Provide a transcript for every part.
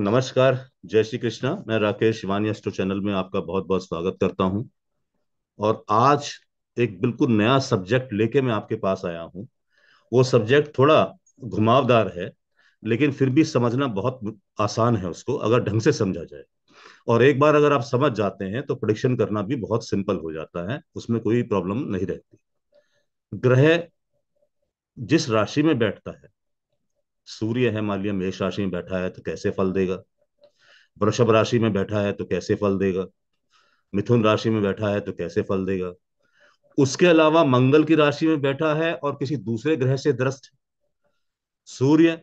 नमस्कार जय श्री कृष्णा मैं राकेश शिवानी अस्टो चैनल में आपका बहुत बहुत स्वागत करता हूं और आज एक बिल्कुल नया सब्जेक्ट लेके मैं आपके पास आया हूं वो सब्जेक्ट थोड़ा घुमावदार है लेकिन फिर भी समझना बहुत आसान है उसको अगर ढंग से समझा जाए और एक बार अगर आप समझ जाते हैं तो प्रडिक्शन करना भी बहुत सिंपल हो जाता है उसमें कोई प्रॉब्लम नहीं रहती ग्रह जिस राशि में बैठता है सूर्य है मान लिया मेष राशि में बैठा है तो कैसे फल देगा वृषभ राशि में बैठा है तो कैसे फल देगा मिथुन राशि में बैठा है तो कैसे फल देगा उसके अलावा मंगल की राशि में बैठा है और किसी दूसरे ग्रह से ग्रस्त सूर्य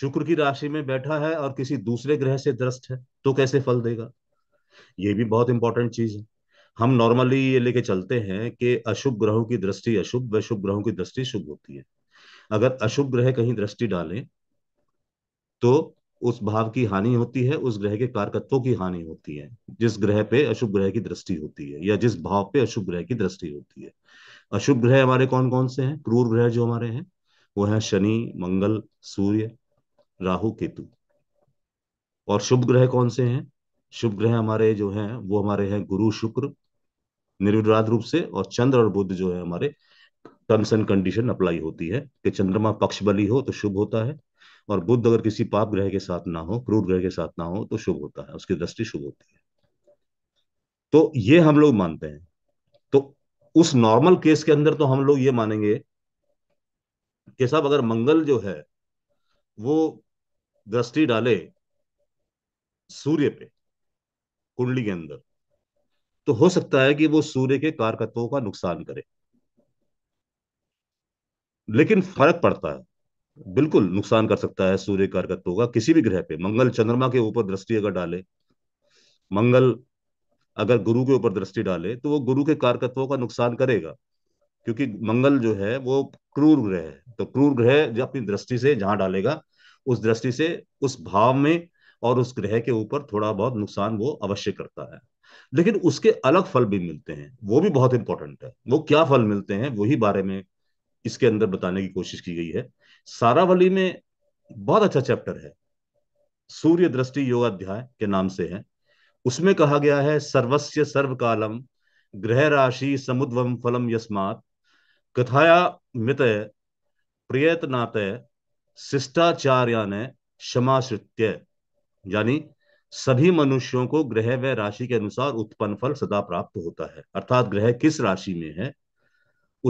शुक्र की राशि में बैठा है और किसी दूसरे ग्रह से दृष्ट है तो कैसे फल देगा ये भी बहुत इंपॉर्टेंट चीज है हम नॉर्मली ये लेके चलते हैं कि अशुभ ग्रहों की दृष्टि अशुभ व शुभ ग्रहों की दृष्टि शुभ होती है अगर अशुभ ग्रह कहीं दृष्टि डालें तो उस भाव की हानि होती है उस ग्रह के कारकत्वों की हानि होती है जिस ग्रह पे अशुभ ग्रह की दृष्टि होती है या जिस भाव पे अशुभ ग्रह की दृष्टि होती है अशुभ ग्रह हमारे कौन कौन से हैं क्रूर ग्रह जो हमारे हैं वो है शनि मंगल सूर्य राहु केतु और शुभ ग्रह कौन से हैं शुभ ग्रह हमारे जो हैं वो हमारे हैं गुरु शुक्र निर्विराध रूप से और चंद्र और बुद्ध जो है हमारे टर्म्स एंड कंडीशन अप्लाई होती है कि चंद्रमा पक्ष बली हो तो शुभ होता है और बुद्ध अगर किसी पाप ग्रह के साथ ना हो क्रूर ग्रह के साथ ना हो तो शुभ होता है उसकी दृष्टि शुभ होती है तो ये हम लोग मानते हैं तो उस नॉर्मल केस के अंदर तो हम लोग ये मानेंगे कि साहब अगर मंगल जो है वो दृष्टि डाले सूर्य पे कुंडली के अंदर तो हो सकता है कि वो सूर्य के कारकत्वों का नुकसान करे लेकिन फर्क पड़ता है बिल्कुल नुकसान कर सकता है सूर्य का हरकत होगा किसी भी ग्रह पे मंगल चंद्रमा के ऊपर दृष्टि अगर डाले मंगल अगर गुरु के ऊपर दृष्टि डाले तो वो गुरु के कारकत्वों का नुकसान करेगा क्योंकि मंगल जो है वो क्रूर ग्रह है तो क्रूर ग्रह जो अपनी दृष्टि से जहां डालेगा उस दृष्टि से उस भाव में और उस ग्रह के ऊपर थोड़ा बहुत नुकसान वो अवश्य करता है लेकिन उसके अलग फल भी मिलते हैं वो भी बहुत इंपॉर्टेंट है वो क्या फल मिलते हैं वही बारे में इसके अंदर बताने की कोशिश की गई है सारावली में बहुत अच्छा चैप्टर है सूर्य दृष्टि योगाध्याय के नाम से है उसमें कहा गया है सर्वस्य सर्व कालम ग्रह राशि समुद्वम फलम यस्मात कथाया मित प्रयतनात शिष्टाचार्या ने क्षमाश्रित्य यानी सभी मनुष्यों को ग्रह व राशि के अनुसार उत्पन्न फल सदा प्राप्त होता है अर्थात ग्रह किस राशि में है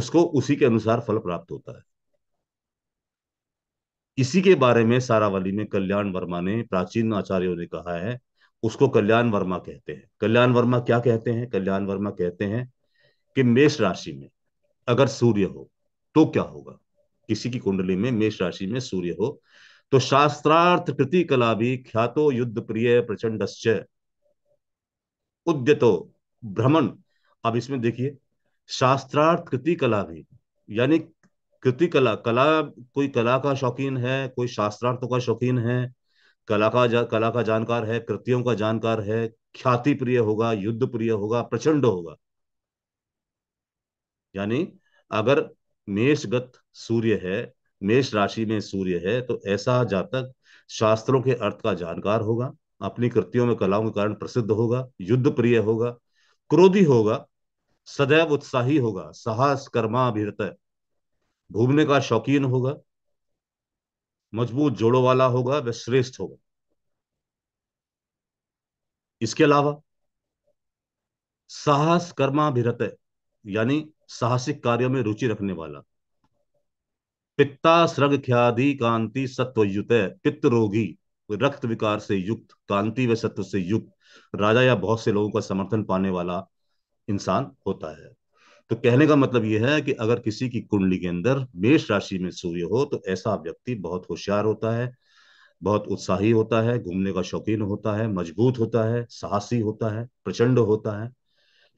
उसको उसी के अनुसार फल प्राप्त होता है इसी के बारे में सारावली में कल्याण वर्मा ने प्राचीन आचार्यों ने कहा है उसको कल्याण वर्मा कहते हैं कल्याण वर्मा क्या कहते हैं कल्याण वर्मा कहते हैं कि मेष राशि में अगर सूर्य हो तो क्या होगा किसी की कुंडली में मेष राशि में सूर्य हो तो शास्त्रार्थ कृति कला भी ख्यातो युद्ध प्रिय प्रचंड उद्यतो भ्रमण अब इसमें देखिए शास्त्रार्थ कृति कला भी यानी कृति कला कला कोई कला का शौकीन है कोई शास्त्रार्थों का शौकीन है कला का जा, कला का जानकार है कृतियों का जानकार है ख्याति प्रिय होगा युद्ध प्रिय होगा प्रचंड होगा यानी अगर मेषगत सूर्य है मेष राशि में सूर्य है तो ऐसा जातक शास्त्रों के अर्थ का जानकार होगा अपनी कृतियों में कलाओं के कारण प्रसिद्ध होगा युद्ध प्रिय होगा क्रोधी होगा सदैव उत्साही होगा साहस कर्माभिरत घूमने का शौकीन होगा मजबूत जोड़ों वाला होगा वह श्रेष्ठ होगा इसके अलावा साहस कर्माभिरत यानी साहसिक कार्यों में रुचि रखने वाला पित्ता सृग ख्यादि कांति सत्वयुत पित्त रोगी रक्त विकार से युक्त कांति व सत्व से युक्त राजा या बहुत से लोगों का समर्थन पाने वाला इंसान होता है तो कहने का मतलब यह है कि अगर किसी की कुंडली के अंदर मेष राशि में सूर्य हो तो ऐसा व्यक्ति बहुत होशियार होता है बहुत उत्साही होता है घूमने का शौकीन होता है मजबूत होता है साहसी होता है प्रचंड होता है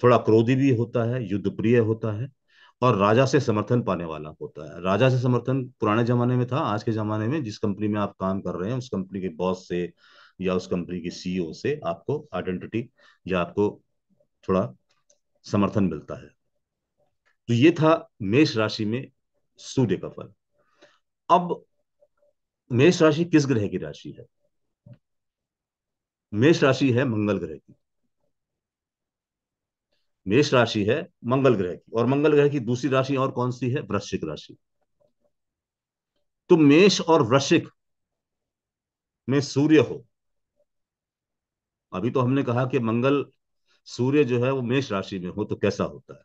थोड़ा क्रोधी भी होता है युद्ध प्रिय होता है और राजा से समर्थन पाने वाला होता है राजा से समर्थन पुराने जमाने में था आज के जमाने में जिस कंपनी में आप काम कर रहे हैं उस कंपनी के बॉस से या उस कंपनी के सीईओ से आपको आइडेंटिटी या आपको थोड़ा समर्थन मिलता है तो ये था मेष राशि में सूर्य का फल अब मेष राशि किस ग्रह की राशि है मेष राशि है मंगल ग्रह की मेष राशि है मंगल ग्रह की और मंगल ग्रह की दूसरी राशि और कौन सी है वृश्चिक राशि तो मेष और वृश्चिक में सूर्य हो अभी तो हमने कहा कि मंगल सूर्य जो है वो मेष राशि में हो तो कैसा होता है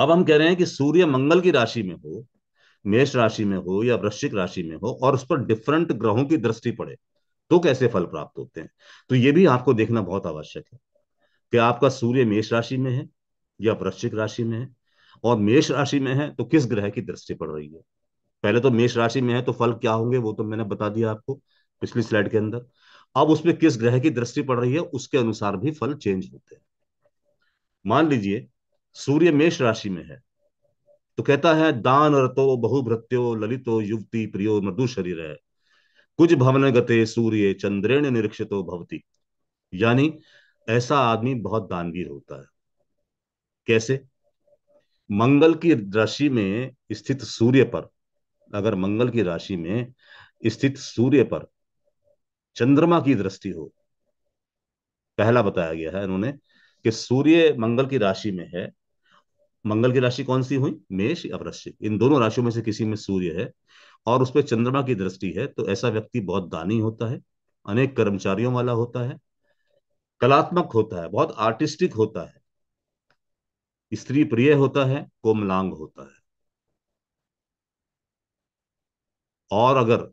अब हम कह रहे हैं कि सूर्य मंगल की राशि में हो मेष राशि में हो या वृश्चिक राशि में हो और उस पर डिफरेंट ग्रहों की दृष्टि पड़े तो कैसे फल प्राप्त होते हैं तो ये भी आपको देखना बहुत आवश्यक है कि आपका सूर्य मेष राशि में है या वृश्चिक राशि में है और मेष राशि में है तो किस ग्रह की दृष्टि पड़ रही है पहले तो मेष राशि में है तो फल क्या होंगे वो तो मैंने बता दिया आपको पिछली स्लाइड के अंदर अब उसमें किस ग्रह की दृष्टि पड़ रही है उसके अनुसार भी फल चेंज होते हैं मान लीजिए सूर्य मेष राशि में है तो कहता है दान रतो बहुभृत्यो ललितो युवती प्रियो मृदु शरीर है कुछ भवन गते सूर्य चंद्रेण निरीक्षितो भवती यानी ऐसा आदमी बहुत दानवीर होता है कैसे मंगल की राशि में स्थित सूर्य पर अगर मंगल की राशि में स्थित सूर्य पर चंद्रमा की दृष्टि हो पहला बताया गया है इन्होंने कि सूर्य मंगल की राशि में है मंगल की राशि कौन सी हुई मेष या वृश्चिक इन दोनों राशियों में से किसी में सूर्य है और उस पर चंद्रमा की दृष्टि है तो ऐसा व्यक्ति बहुत दानी होता है अनेक कर्मचारियों वाला होता है कलात्मक होता है बहुत आर्टिस्टिक होता है स्त्री प्रिय होता है कोमलांग होता है और अगर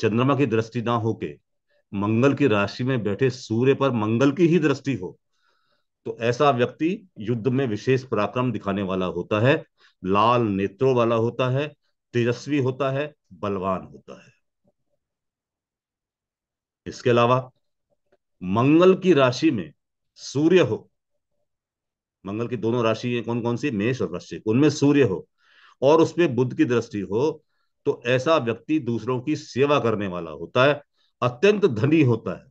चंद्रमा की दृष्टि ना होके मंगल की राशि में बैठे सूर्य पर मंगल की ही दृष्टि हो तो ऐसा व्यक्ति युद्ध में विशेष पराक्रम दिखाने वाला होता है लाल नेत्रों वाला होता है तेजस्वी होता है बलवान होता है इसके अलावा मंगल की राशि में सूर्य हो मंगल की दोनों राशि कौन कौन सी मेष और वृश्चिक उनमें सूर्य हो और उसमें बुद्ध की दृष्टि हो तो ऐसा व्यक्ति दूसरों की सेवा करने वाला होता है अत्यंत धनी होता है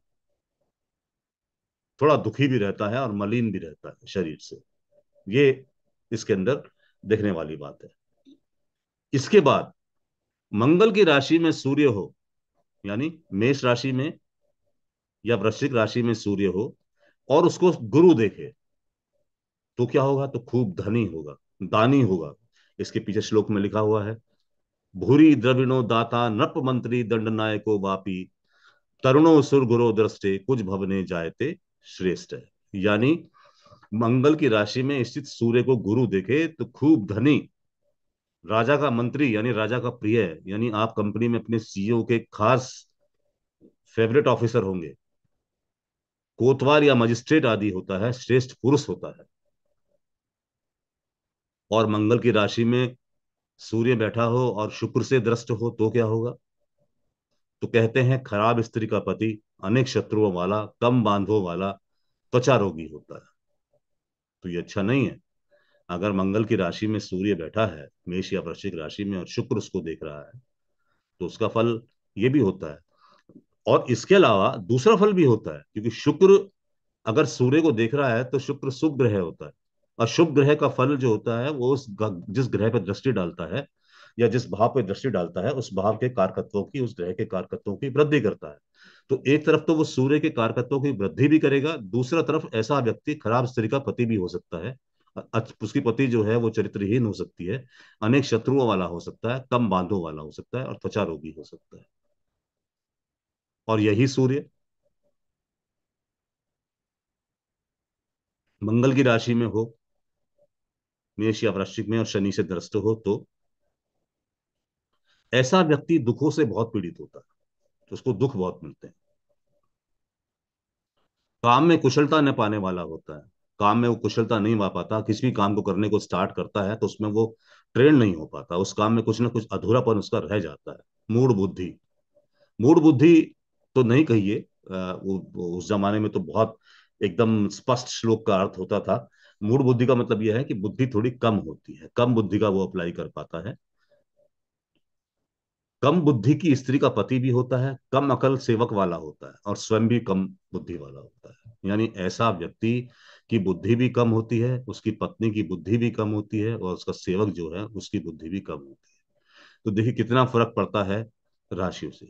थोड़ा दुखी भी रहता है और मलिन भी रहता है शरीर से ये इसके अंदर देखने वाली बात है इसके बाद मंगल की राशि में सूर्य हो यानी मेष राशि में या वृश्चिक राशि में सूर्य हो और उसको गुरु देखे तो क्या होगा तो खूब धनी होगा दानी होगा इसके पीछे श्लोक में लिखा हुआ है भूरी द्रविणो दाता नृप मंत्री दंड नायको वापी तरुणो सुर गुरो दृष्टि कुछ भवने जायते श्रेष्ठ है यानी मंगल की राशि में स्थित सूर्य को गुरु देखे तो खूब धनी राजा का मंत्री यानी राजा का प्रिय यानी आप कंपनी में अपने सीईओ e के खास फेवरेट ऑफिसर होंगे कोतवाल या मजिस्ट्रेट आदि होता है श्रेष्ठ पुरुष होता है और मंगल की राशि में सूर्य बैठा हो और शुक्र से दृष्ट हो तो क्या होगा तो कहते हैं खराब स्त्री का पति अनेक शत्रुओं वाला कम बांधों वाला त्वचा रोगी होता है तो ये अच्छा नहीं है अगर मंगल की राशि में सूर्य बैठा है मेष या वृश्चिक राशि में और शुक्र उसको देख रहा है तो उसका फल ये भी होता है और इसके अलावा दूसरा फल भी होता है क्योंकि शुक्र अगर सूर्य को देख रहा है तो शुक्र सुग्रह होता है अशुभ ग्रह का फल जो होता है वो उस जिस ग्रह पर दृष्टि डालता है या जिस भाव पर दृष्टि डालता है उस भाव के कारकत्वों की उस ग्रह के कारकत्वों की वृद्धि करता है तो एक तरफ तो वो सूर्य के कारकत्वों की वृद्धि भी करेगा दूसरा तरफ ऐसा व्यक्ति खराब स्त्री का पति भी हो सकता है उसकी पति जो है वो चरित्रहीन हो सकती है अनेक शत्रुओं वाला हो सकता है कम बांधों वाला हो सकता है और त्वचा रोगी हो सकता है और यही सूर्य मंगल की राशि में हो मेष या वृश्चिक में और शनि से ग्रस्त हो तो ऐसा व्यक्ति दुखों से बहुत पीड़ित होता है तो उसको दुख बहुत मिलते हैं काम में कुशलता न पाने वाला होता है काम में वो कुशलता नहीं पा पाता किसी भी काम को करने को स्टार्ट करता है तो उसमें वो ट्रेन नहीं हो पाता उस काम में कुछ ना कुछ अधूरापन उसका रह जाता है मूड बुद्धि मूड बुद्धि तो नहीं कहिए वो, उस जमाने में तो बहुत एकदम स्पष्ट श्लोक का अर्थ होता था मूड बुद्धि का मतलब यह है कि बुद्धि थोड़ी कम होती है कम बुद्धि का वो अप्लाई कर पाता है कम बुद्धि की स्त्री का पति भी होता है कम अकल सेवक वाला होता है और स्वयं भी कम बुद्धि वाला होता है यानी ऐसा व्यक्ति की बुद्धि भी कम होती है उसकी पत्नी की बुद्धि भी कम होती है और उसका सेवक जो है उसकी बुद्धि भी कम होती है तो देखिए कितना फर्क पड़ता है राशियों से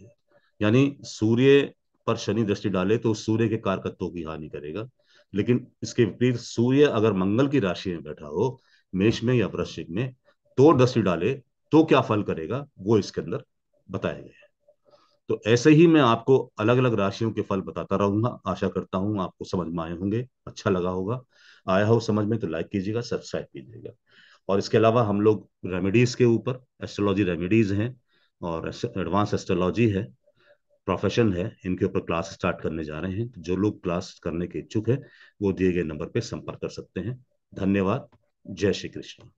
यानी सूर्य पर शनि दृष्टि डाले तो सूर्य के कारकत्वों की हानि करेगा लेकिन इसके विपरीत सूर्य अगर मंगल की राशि में बैठा हो मेष में या वृश्चिक में तो दृष्टि डाले तो क्या फल करेगा वो इसके अंदर बताया गया है तो ऐसे ही मैं आपको अलग अलग राशियों के फल बताता रहूंगा आशा करता हूँ आपको समझ में आए होंगे अच्छा लगा होगा आया हो समझ में तो लाइक कीजिएगा सब्सक्राइब कीजिएगा और इसके अलावा हम लोग रेमेडीज के ऊपर एस्ट्रोलॉजी रेमेडीज हैं और एडवांस एस्ट्रोलॉजी है प्रोफेशन है इनके ऊपर क्लास स्टार्ट करने जा रहे हैं तो जो लोग क्लास करने के इच्छुक है वो दिए गए नंबर पर संपर्क कर सकते हैं धन्यवाद जय श्री कृष्ण